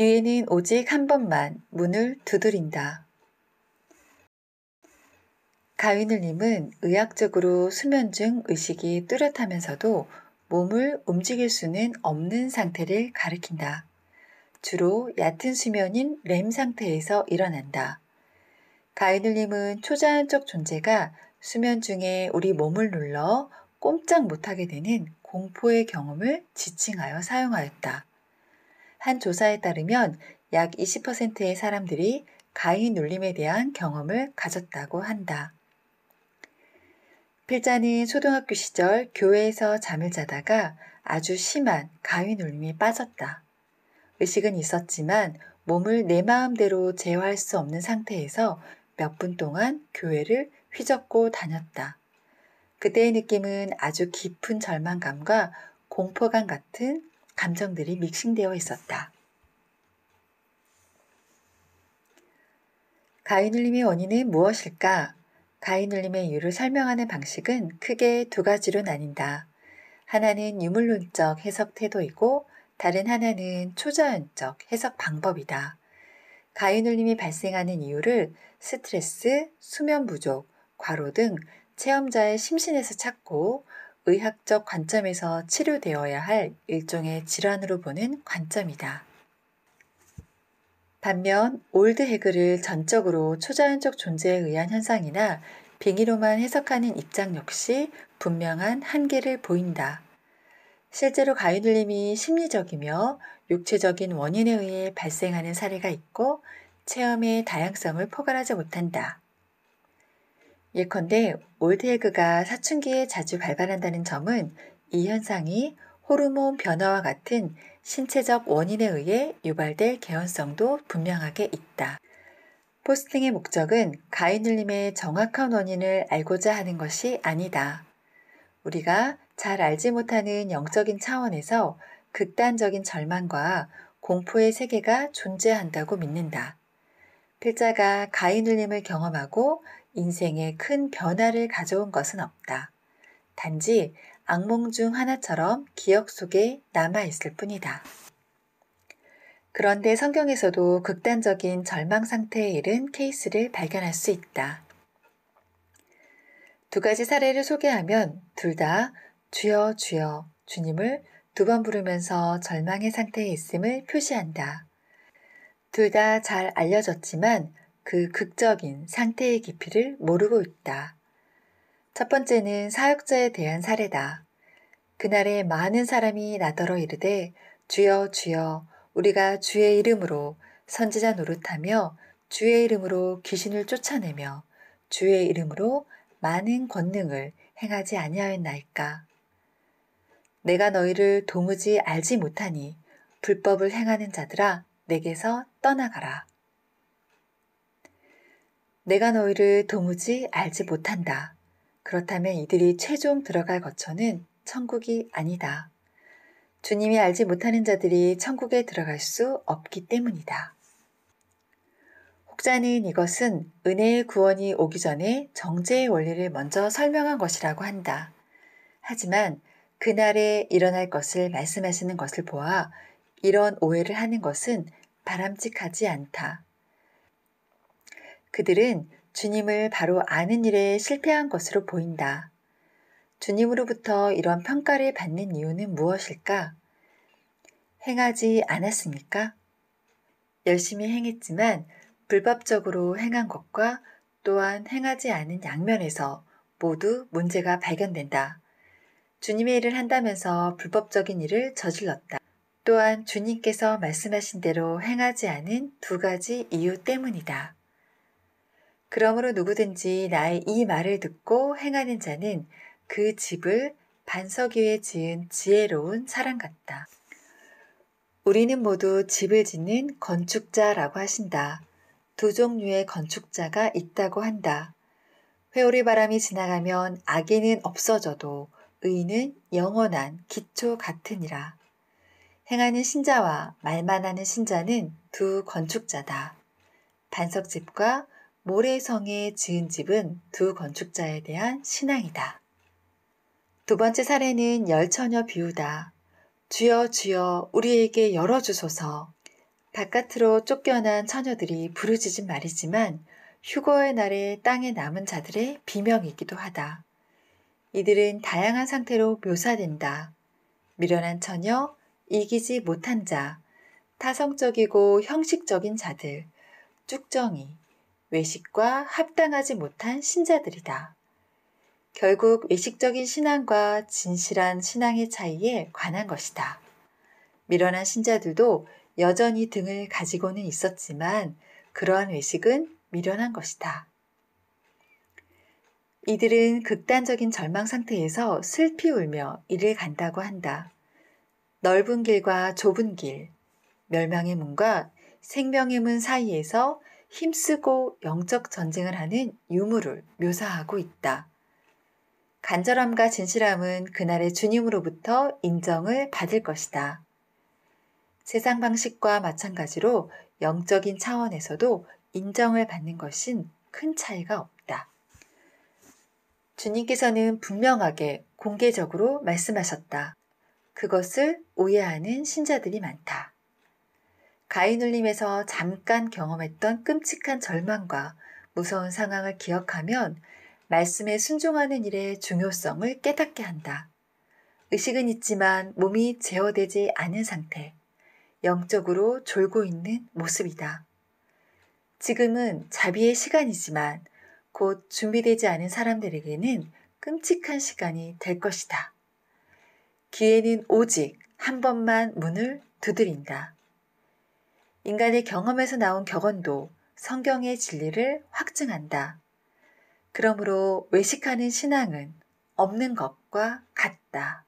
기회는 오직 한 번만 문을 두드린다. 가위눌림은 의학적으로 수면중 의식이 뚜렷하면서도 몸을 움직일 수는 없는 상태를 가리킨다. 주로 얕은 수면인 렘 상태에서 일어난다. 가위눌림은 초자연적 존재가 수면 중에 우리 몸을 눌러 꼼짝 못하게 되는 공포의 경험을 지칭하여 사용하였다. 한 조사에 따르면 약 20%의 사람들이 가히 눌림에 대한 경험을 가졌다고 한다. 필자는 초등학교 시절 교회에서 잠을 자다가 아주 심한 가위 눌림에 빠졌다. 의식은 있었지만 몸을 내 마음대로 제어할 수 없는 상태에서 몇 분 동안 교회를 휘젓고 다녔다. 그때의 느낌은 아주 깊은 절망감과 공포감 같은 감정들이 믹싱되어 있었다. 가인울림의 원인은 무엇일까? 가인울림의 이유를 설명하는 방식은 크게 두 가지로 나뉜다. 하나는 유물론적 해석 태도이고 다른 하나는 초자연적 해석 방법이다. 가인울림이 발생하는 이유를 스트레스, 수면 부족, 과로 등 체험자의 심신에서 찾고 의학적 관점에서 치료되어야 할 일종의 질환으로 보는 관점이다. 반면 올드 해그를 전적으로 초자연적 존재에 의한 현상이나 빙의로만 해석하는 입장 역시 분명한 한계를 보인다. 실제로 가위눌림이 심리적이며 육체적인 원인에 의해 발생하는 사례가 있고 체험의 다양성을 포괄하지 못한다. 예컨대 올드에그가 사춘기에 자주 발발한다는 점은 이 현상이 호르몬 변화와 같은 신체적 원인에 의해 유발될 개연성도 분명하게 있다. 포스팅의 목적은 가이눌림의 정확한 원인을 알고자 하는 것이 아니다. 우리가 잘 알지 못하는 영적인 차원에서 극단적인 절망과 공포의 세계가 존재한다고 믿는다. 필자가 가이눌림을 경험하고 인생에 큰 변화를 가져온 것은 없다. 단지 악몽 중 하나처럼 기억 속에 남아있을 뿐이다. 그런데 성경에서도 극단적인 절망 상태에 이른 케이스를 발견할 수 있다. 두 가지 사례를 소개하면 둘 다 주여 주여 주님을 두 번 부르면서 절망의 상태에 있음을 표시한다. 둘 다 잘 알려졌지만 그 극적인 상태의 깊이를 모르고 있다. 첫 번째는 사역자에 대한 사례다. 그날에 많은 사람이 나더러 이르되 주여 주여 우리가 주의 이름으로 선지자 노릇하며 주의 이름으로 귀신을 쫓아내며 주의 이름으로 많은 권능을 행하지 아니하였나이까. 내가 너희를 도무지 알지 못하니 불법을 행하는 자들아 내게서 떠나가라. 내가 너희를 도무지 알지 못한다. 그렇다면 이들이 최종 들어갈 거처는 천국이 아니다. 주님이 알지 못하는 자들이 천국에 들어갈 수 없기 때문이다. 혹자는 이것은 은혜의 구원이 오기 전에 정죄의 원리를 먼저 설명한 것이라고 한다. 하지만 그날에 일어날 것을 말씀하시는 것을 보아 이런 오해를 하는 것은 바람직하지 않다. 그들은 주님을 바로 아는 일에 실패한 것으로 보인다. 주님으로부터 이런 평가를 받는 이유는 무엇일까? 행하지 않았습니까? 열심히 행했지만 불법적으로 행한 것과 또한 행하지 않은 양면에서 모두 문제가 발견된다. 주님의 일을 한다면서 불법적인 일을 저질렀다. 또한 주님께서 말씀하신 대로 행하지 않은 두 가지 이유 때문이다. 그러므로 누구든지 나의 이 말을 듣고 행하는 자는 그 집을 반석 위에 지은 지혜로운 사람 같다. 우리는 모두 집을 짓는 건축자라고 하신다. 두 종류의 건축자가 있다고 한다. 회오리 바람이 지나가면 악인은 없어져도 의인은 영원한 기초 같으니라. 행하는 신자와 말만 하는 신자는 두 건축자다. 반석집과 모래성에 지은 집은 두 건축자에 대한 신앙이다. 두 번째 사례는 열처녀 비우다. 주여 주여 우리에게 열어주소서. 바깥으로 쫓겨난 처녀들이 부르짖은 말이지만 휴거의 날에 땅에 남은 자들의 비명이기도 하다. 이들은 다양한 상태로 묘사된다. 미련한 처녀, 이기지 못한 자, 타성적이고 형식적인 자들, 쭉정이, 외식과 합당하지 못한 신자들이다. 결국 외식적인 신앙과 진실한 신앙의 차이에 관한 것이다. 미련한 신자들도 여전히 등을 가지고는 있었지만 그러한 외식은 미련한 것이다. 이들은 극단적인 절망 상태에서 슬피 울며 이를 간다고 한다. 넓은 길과 좁은 길, 멸망의 문과 생명의 문 사이에서 힘쓰고 영적 전쟁을 하는 유물을 묘사하고 있다. 간절함과 진실함은 그날의 주님으로부터 인정을 받을 것이다. 세상 방식과 마찬가지로 영적인 차원에서도 인정을 받는 것인 큰 차이가 없다. 주님께서는 분명하게 공개적으로 말씀하셨다. 그것을 오해하는 신자들이 많다. 가이눌림에서 잠깐 경험했던 끔찍한 절망과 무서운 상황을 기억하면 말씀에 순종하는 일의 중요성을 깨닫게 한다. 의식은 있지만 몸이 제어되지 않은 상태, 영적으로 졸고 있는 모습이다. 지금은 자비의 시간이지만 곧 준비되지 않은 사람들에게는 끔찍한 시간이 될 것이다. 기회는 오직 한 번만 문을 두드린다. 인간의 경험에서 나온 격언도 성경의 진리를 확증한다. 그러므로 외식하는 신앙은 없는 것과 같다.